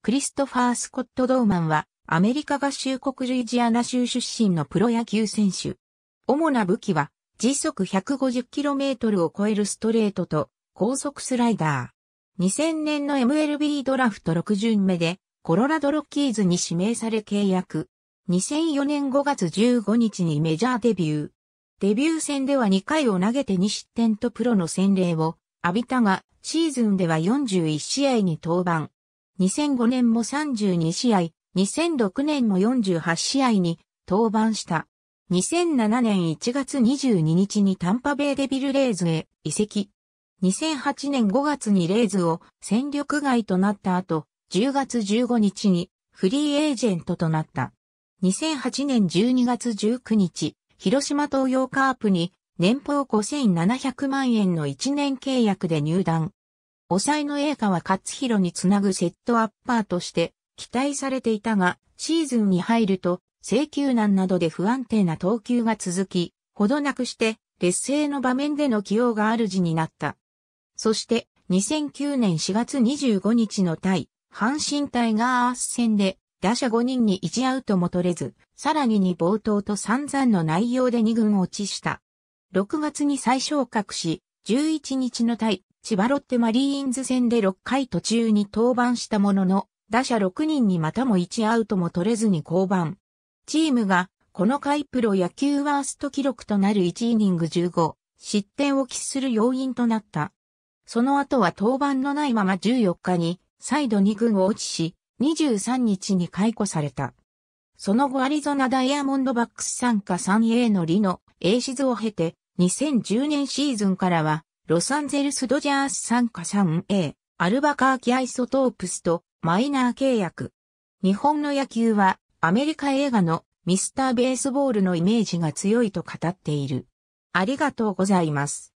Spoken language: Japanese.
クリストファー・スコット・ドーマンは、アメリカ合衆国ルイジアナ州出身のプロ野球選手。主な武器は、時速 150km を超えるストレートと、高速スライダー。2000年の MLB ドラフト6巡目で、コロラドロッキーズに指名され契約。2004年5月15日にメジャーデビュー。デビュー戦では2回を投げて2失点とプロの洗礼を浴びたが、シーズンでは41試合に登板。2005年も32試合、2006年も48試合に登板した。2007年1月22日にタンパベイデビルレーズへ移籍。2008年5月にレーズを戦力外となった後、10月15日にフリーエージェントとなった。2008年12月19日、広島東洋カープに年俸5700万円の1年契約で入団。抑えの栄華は勝弘につなぐセットアッパーとして期待されていたが、シーズンに入ると、制球難などで不安定な投球が続き、ほどなくして、劣勢の場面での起用が主になった。そして、2009年4月25日の対、阪神タイガース戦で、打者5人に1アウトも取れず、さらに2冒頭と散々の内容で2軍落ちした。6月に再昇格し、11日の対、千葉ロッテマリーンズ戦で6回途中に登板したものの、打者6人にまたも1アウトも取れずに降板。チームが、この回プロ野球ワースト記録となる1イニング15、失点を喫する要因となった。その後は登板のないまま14日に、再度2軍を落ちし、23日に解雇された。その後アリゾナダイヤモンドバックス参加 3A のリのシズを経て、2010年シーズンからは、ロサンゼルスドジャース参加 3A、アルバカーキアイソトープスとマイナー契約。日本の野球は、アメリカ映画のミスターベースボールのイメージが強いと語っている。ありがとうございます。